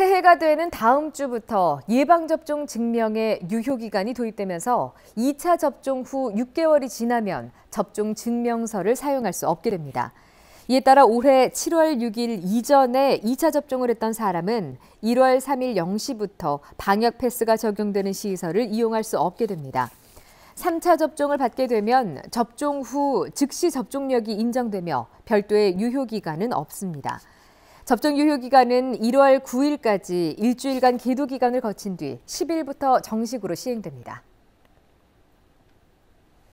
새해가 되는 다음 주부터 예방접종 증명의 유효기간이 도입되면서 2차 접종 후 6개월이 지나면 접종 증명서를 사용할 수 없게 됩니다. 이에 따라 올해 7월 6일 이전에 2차 접종을 했던 사람은 1월 3일 0시부터 방역 패스가 적용되는 시설을 이용할 수 없게 됩니다. 3차 접종을 받게 되면 접종 후 즉시 접종력이 인정되며 별도의 유효기간은 없습니다. 접종 유효 기간은 1월 9일까지 일주일간 계도 기간을 거친 뒤 10일부터 정식으로 시행됩니다.